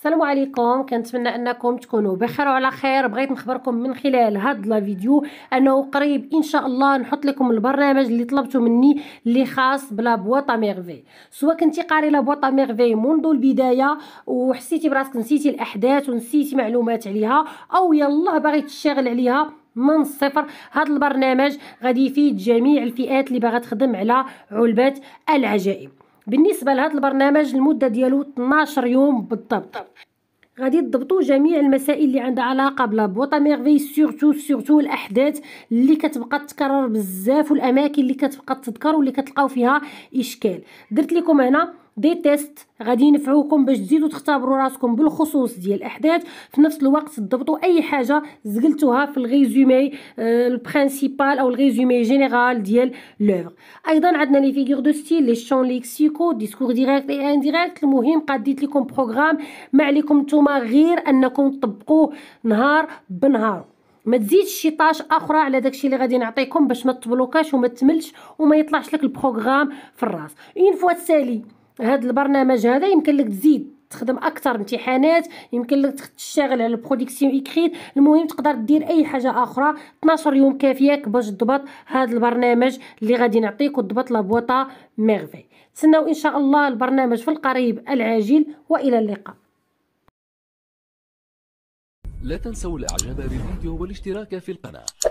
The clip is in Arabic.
السلام عليكم كنتمنى انكم تكونوا بخير وعلى خير بغيت نخبركم من خلال هاد لا فيديو انه قريب ان شاء الله نحط لكم البرنامج اللي طلبتو مني اللي خاص بلا بواطا ميرفي سواء كنتي قاري لا بواطا ميرفي منذ البدايه وحسيتي براسك نسيتي الاحداث ونسيتي معلومات عليها او يلا باغي تشتغل عليها من الصفر هذا البرنامج غادي يفيد جميع الفئات اللي باغا تخدم على علبه العجائب بالنسبه لهذا البرنامج المده ديالو 12 يوم بالضبط غادي تضبطوا جميع المسائل اللي عندها علاقه بلا بوطا ميرفي سورتو سورتو الاحداث اللي كتبقى تكرر بزاف والاماكن اللي كتبقى تذكر واللي كتلقاو فيها اشكال درت لكم هنا دي تيست غادي ينفعوكم باش تزيدوا تختبروا راسكم بالخصوص ديال الاحداث في نفس الوقت تضبطوا اي حاجه زقلتوها في الريزومي البرينسيبال euh, او الريزومي جينيرال ديال لوفر ايضا عندنا لي فيغور دو ستيل لي شون ليكسيكو ديسكور ديريكت اي انديريكت المهم قديت لكم بروغرام ما عليكم نتوما غير انكم تطبقوه نهار بنهار ما تزيدش شي طاش اخرى على داكشي اللي غادي نعطيكم باش ما تبلوكاش وما تملش وما يطلعش لك البروغرام في الراس اون فوا سالي هذا البرنامج هذا يمكن لك تزيد تخدم اكثر امتحانات يمكن لك تشتغل على البروديكسيون اكريت المهم تقدر دير اي حاجه اخرى 12 يوم كافياك باش تضبط هذا البرنامج اللي غادي نعطيك وتضبط لابواطا ميرفي تسناو ان شاء الله البرنامج في القريب العاجل والى اللقاء لا تنسوا الاعجاب بالفيديو والاشتراك في القناه